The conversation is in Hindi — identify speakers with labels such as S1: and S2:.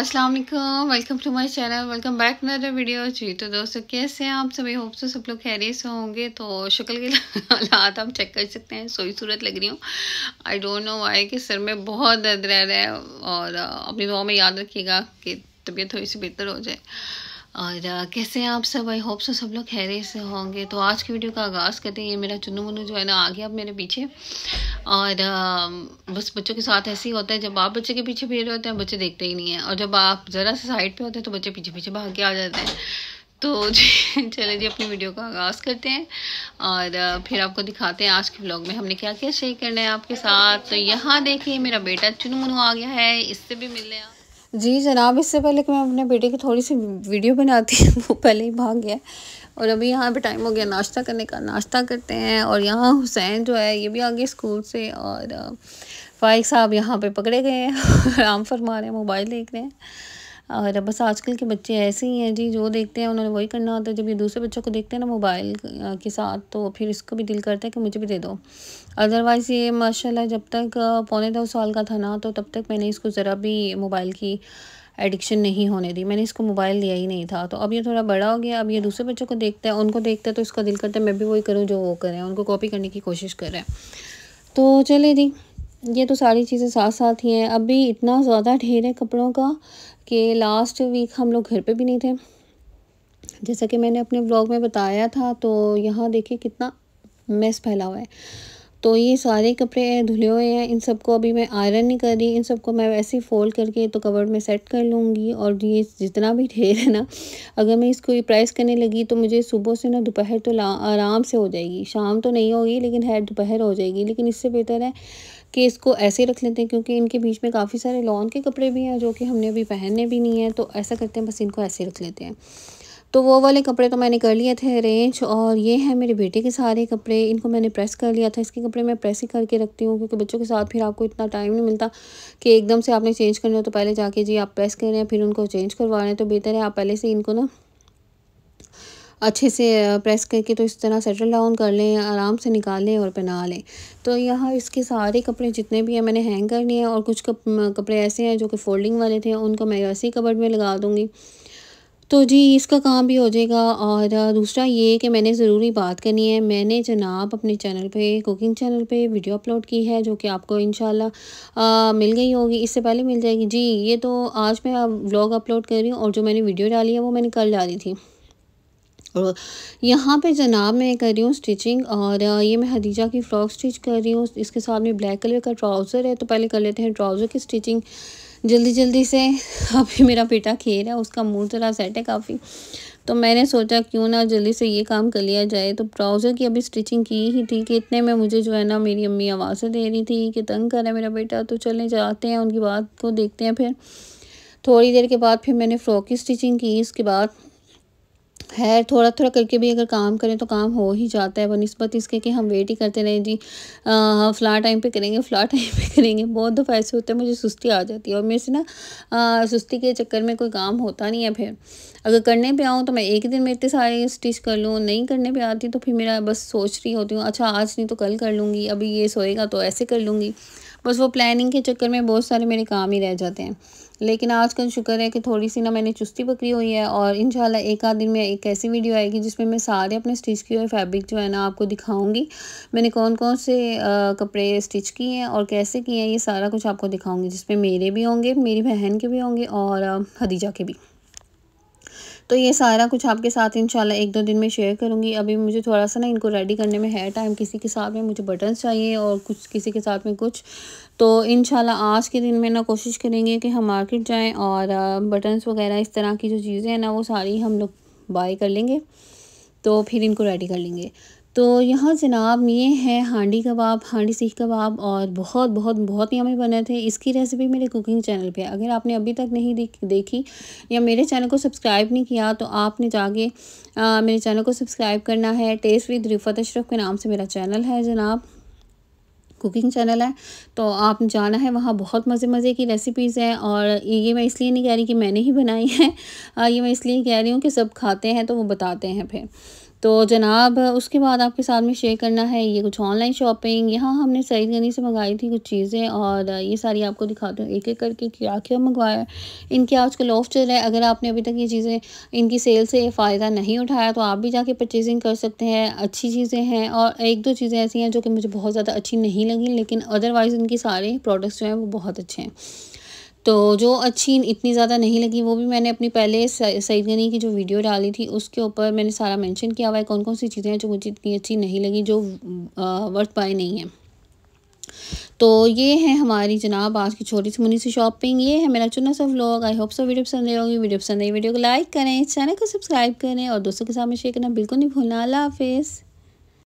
S1: अस्सलाम वालेकुम welcome to my channel welcome back मेरा वीडियो जी तो दोस्तों कैसे हैं आप सभी होप से सब लोग खैरियत से होंगे तो शक्ल के हालात आप चेक कर सकते हैं सोई सूरत लग रही हूँ आई डोंट नो आई कि सर में बहुत दर्द रह रहा है और अपनी दुआ में याद रखिएगा कि तबीयत थोड़ी सी बेहतर हो जाए और कैसे हैं आप सब आई होप सो सब लोग खैरे से होंगे तो आज की वीडियो का आगाज़ करते हैं ये मेरा चुनू मुनु जो है ना आ गया अब मेरे पीछे और बस बच्चों के साथ ऐसे ही होता है जब आप बच्चे के पीछे भी रहे होते हैं बच्चे देखते ही नहीं हैं और जब आप ज़रा से साइड पे होते हैं तो बच्चे पीछे पीछे भाग के आ जाते हैं तो जी चले जी अपनी वीडियो का आगाज़ करते हैं और फिर आपको दिखाते हैं आज के ब्लॉग में हमने क्या क्या शेयर करना है आपके साथ तो यहाँ देखिए मेरा बेटा चुनू मुनु आ गया है इससे भी मिल रहे हैं जी जनाब इससे पहले कि मैं अपने बेटे की थोड़ी सी वीडियो बनाती वो पहले ही भाग गया और अभी यहाँ पे टाइम हो गया नाश्ता करने का नाश्ता करते हैं और यहाँ हुसैन जो है ये भी आ गए स्कूल से और फाइक साहब यहाँ पे पकड़े गए हैं आराम फरमा रहे हैं मोबाइल देख रहे हैं और बस आजकल के बच्चे ऐसे ही हैं जी जो देखते हैं उन्होंने वही करना होता है जब ये दूसरे बच्चों को देखते हैं ना मोबाइल के साथ तो फिर इसको भी दिल करता है कि मुझे भी दे दो अदरवाइज़ ये माशाल्लाह जब तक पौने दो साल का था ना तो तब तक मैंने इसको ज़रा भी मोबाइल की एडिक्शन नहीं होने दी मैंने इसको मोबाइल दिया ही नहीं था तो अब ये थोड़ा बड़ा हो गया अब ये दूसरे बच्चों को देखता है उनको देखता है तो इसका दिल करता है मैं भी वही करूँ जो वो करें उनको कॉपी करने की कोशिश करें तो चले जी ये तो सारी चीज़ें साथ साथ ही हैं अभी इतना ज़्यादा ढेर है कपड़ों का कि लास्ट वीक हम लोग घर पे भी नहीं थे जैसा कि मैंने अपने ब्लॉग में बताया था तो यहाँ देखिए कितना मेस फैला हुआ है तो ये सारे कपड़े धुले हुए हैं इन सबको अभी मैं आयरन नहीं कर रही इन सबको मैं वैसे ही फोल्ड करके तो कवर्ड में सेट कर लूँगी और ये जितना भी ढेर है ना अगर मैं इसको प्रेस करने लगी तो मुझे सुबह से ना दोपहर तो आराम से हो जाएगी शाम तो नहीं होगी लेकिन है दोपहर हो जाएगी लेकिन इससे बेहतर है कि इसको ऐसे रख लेते हैं क्योंकि इनके बीच में काफ़ी सारे लॉन के कपड़े भी हैं जो कि हमने अभी पहनने भी नहीं हैं तो ऐसा करते हैं बस इनको ऐसे रख लेते हैं तो वो वाले कपड़े तो मैंने कर लिए थे अरेंज और ये हैं मेरे बेटे के सारे कपड़े इनको मैंने प्रेस कर लिया था इसके कपड़े मैं प्रेस ही करके रखती हूँ क्योंकि बच्चों के साथ फिर आपको इतना टाइम नहीं मिलता कि एकदम से आपने चेंज करना हो तो पहले जाके जी आप प्रेस कर रहे हैं फिर उनको चेंज करवा रहे हैं तो बेहतर है आप पहले से इनको ना अच्छे से प्रेस करके तो इस तरह सेटल डाउन कर लें आराम से निकाल लें और पहना लें तो यहाँ इसके सारे कपड़े जितने भी हैं मैंने हैंग कर लिए हैं और कुछ कप, कपड़े ऐसे हैं जो कि फोल्डिंग वाले थे उनको मैं ऐसे ही कबर्ड में लगा दूँगी तो जी इसका काम भी हो जाएगा और दूसरा ये कि मैंने ज़रूरी बात करनी है मैंने जनाब अपने चैनल पे कुकिंग चैनल पे वीडियो अपलोड की है जो कि आपको इन मिल गई होगी इससे पहले मिल जाएगी जी ये तो आज मैं व्लॉग अपलोड कर रही हूँ और जो मैंने वीडियो डाली है वो मैंने कल डाली थी और यहाँ पे जनाब मैं कर रही हूँ स्टिचिंग और ये मैं हदीजा की फ़्रॉक स्टिच कर रही हूँ इसके साथ में ब्लैक कलर का ट्राउज़र है तो पहले कर लेते हैं ट्राउज़र की स्टिचिंग जल्दी जल्दी से अभी मेरा बेटा खेल है उसका मूड ज़रा सेट है काफ़ी तो मैंने सोचा क्यों ना जल्दी से ये काम कर लिया जाए तो ट्राउज़र की अभी स्टिचिंग की ही थी कि इतने में मुझे जो है ना मेरी अम्मी आवाज़ें दे रही थी कि तंग कर है मेरा बेटा तो चले जाते हैं उनकी बात को देखते हैं फिर थोड़ी देर के बाद फिर मैंने फ़्रॉक की स्टिचिंग की इसके बाद है थोड़ा थोड़ा करके भी अगर काम करें तो काम हो ही जाता है बनस्बत इसके कि हम वेट ही करते रहें जी आ, फ्ला टाइम पे करेंगे फ्ला टाइम पे करेंगे बहुत दफ़ा ऐसे होते हैं मुझे सुस्ती आ जाती है और मेरे से ना आ, सुस्ती के चक्कर में कोई काम होता नहीं है फिर अगर करने पे आऊँ तो मैं एक दिन मेरे इतने सारे स्टिच कर लूँ नहीं करने पर आती तो फिर मेरा बस सोच रही होती हूँ अच्छा आज नहीं तो कल कर लूँगी अभी ये सोएगा तो ऐसे कर लूँगी बस वो प्लानिंग के चक्कर में बहुत सारे मेरे काम ही रह जाते हैं लेकिन आज कल शुक्र है कि थोड़ी सी ना मैंने चुस्ती पकड़ी हुई है और इन एक आध दिन में एक ऐसी वीडियो आएगी जिसमें मैं सारे अपने स्टिच किए हुए फैब्रिक जो है ना आपको दिखाऊंगी मैंने कौन कौन से कपड़े स्टिच किए हैं और कैसे किए हैं ये सारा कुछ आपको दिखाऊंगी जिसमें मेरे भी होंगे मेरी बहन के भी होंगे और हदीजा के भी तो ये सारा कुछ आपके साथ इंशाल्लाह एक दो दिन में शेयर करूँगी अभी मुझे थोड़ा सा ना इनको रेडी करने में है टाइम किसी के साथ में मुझे बटन्स चाहिए और कुछ किसी के साथ में कुछ तो इन आज के दिन में ना कोशिश करेंगे कि हम मार्केट जाएँ और बटन्स वगैरह इस तरह की जो चीज़ें हैं ना वो सारी हम लोग बाय कर लेंगे तो फिर इनको रेडी कर लेंगे तो यहाँ जनाब ये है हांडी कबाब हांडी सीख कबाब और बहुत बहुत बहुत यमी बने थे इसकी रेसिपी मेरे कुकिंग चैनल पे अगर आपने अभी तक नहीं देख, देखी या मेरे चैनल को सब्सक्राइब नहीं किया तो आपने जाके मेरे चैनल को सब्सक्राइब करना है टेस्ट विद रिफत अशरफ के नाम से मेरा चैनल है जनाब कुकिंग चैनल है तो आप जाना है वहाँ बहुत मज़े मज़े की रेसिपीज़ हैं और ये मैं इसलिए नहीं कह रही कि मैंने ही बनाई है ये मैं इसलिए कह रही हूँ कि सब खाते हैं तो वो बताते हैं फिर तो जनाब उसके बाद आपके साथ में शेयर करना है ये कुछ ऑनलाइन शॉपिंग यहाँ हमने सईद गनी से मंगाई थी कुछ चीज़ें और ये सारी आपको दिखाती हूँ एक एक करके क्या क्या मंगवाया इनके आजकल ऑफ चल रहा है अगर आपने अभी तक ये चीज़ें इनकी सेल से फ़ायदा नहीं उठाया तो आप भी जाके परचेजिंग कर सकते हैं अच्छी चीज़ें हैं और एक दो चीज़ें ऐसी हैं जो कि मुझे बहुत ज़्यादा अच्छी नहीं लगी लेकिन अदरवाइज़ इनके सारे प्रोडक्ट्स जो हैं वो बहुत अच्छे हैं तो जो अच्छी इतनी ज़्यादा नहीं लगी वो भी मैंने अपनी पहले सईद गनी की जो वीडियो डाली थी उसके ऊपर मैंने सारा मेंशन किया हुआ है कौन कौन सी चीज़ें हैं जो मुझे इतनी अच्छी नहीं लगी जो वर्थ बाय नहीं है तो ये है हमारी जनाब आज की छोटी सी मुनी सी शॉपिंग ये है मेरा चुना सा vlog I hope so video पसंद नहीं होगी वीडियो पसंद आई वीडियो को लाइक करें चैनल को सब्सक्राइब करें और दोस्तों के सामने शेयर करना बिल्कुल नहीं भूलना अल्लाह हाफिज़